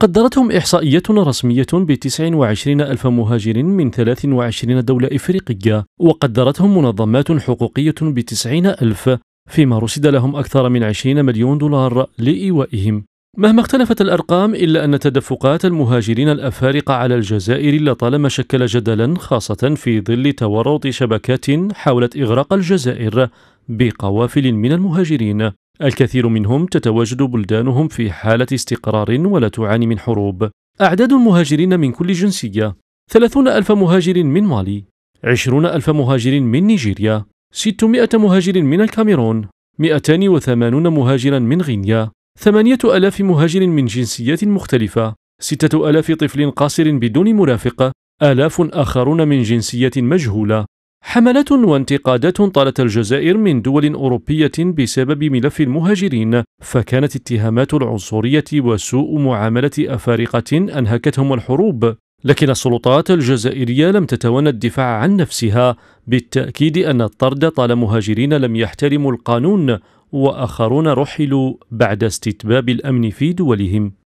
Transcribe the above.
قدرتهم إحصائية رسمية ب 29 ألف مهاجر من 23 دولة إفريقية وقدرتهم منظمات حقوقية ب 90 ألف فيما رصد لهم أكثر من 20 مليون دولار لإيوائهم مهما اختلفت الأرقام إلا أن تدفقات المهاجرين الأفارقة على الجزائر لطالما شكل جدلا خاصة في ظل تورط شبكات حاولت إغراق الجزائر بقوافل من المهاجرين الكثير منهم تتواجد بلدانهم في حالة استقرار ولا تعاني من حروب أعداد المهاجرين من كل جنسية 30 ألف مهاجر من مالي 20 ألف مهاجر من نيجيريا 600 مهاجر من الكاميرون 280 مهاجرا من غينيا 8000 مهاجر من جنسيات مختلفة 6000 طفل قاصر بدون مرافق آلاف آخرون من جنسيات مجهولة حملات وانتقادات طالت الجزائر من دول أوروبية بسبب ملف المهاجرين فكانت اتهامات العنصرية وسوء معاملة أفارقة أنهكتهم الحروب لكن السلطات الجزائرية لم تتولى الدفاع عن نفسها بالتأكيد أن الطرد طال مهاجرين لم يحترموا القانون وآخرون رحلوا بعد استتباب الأمن في دولهم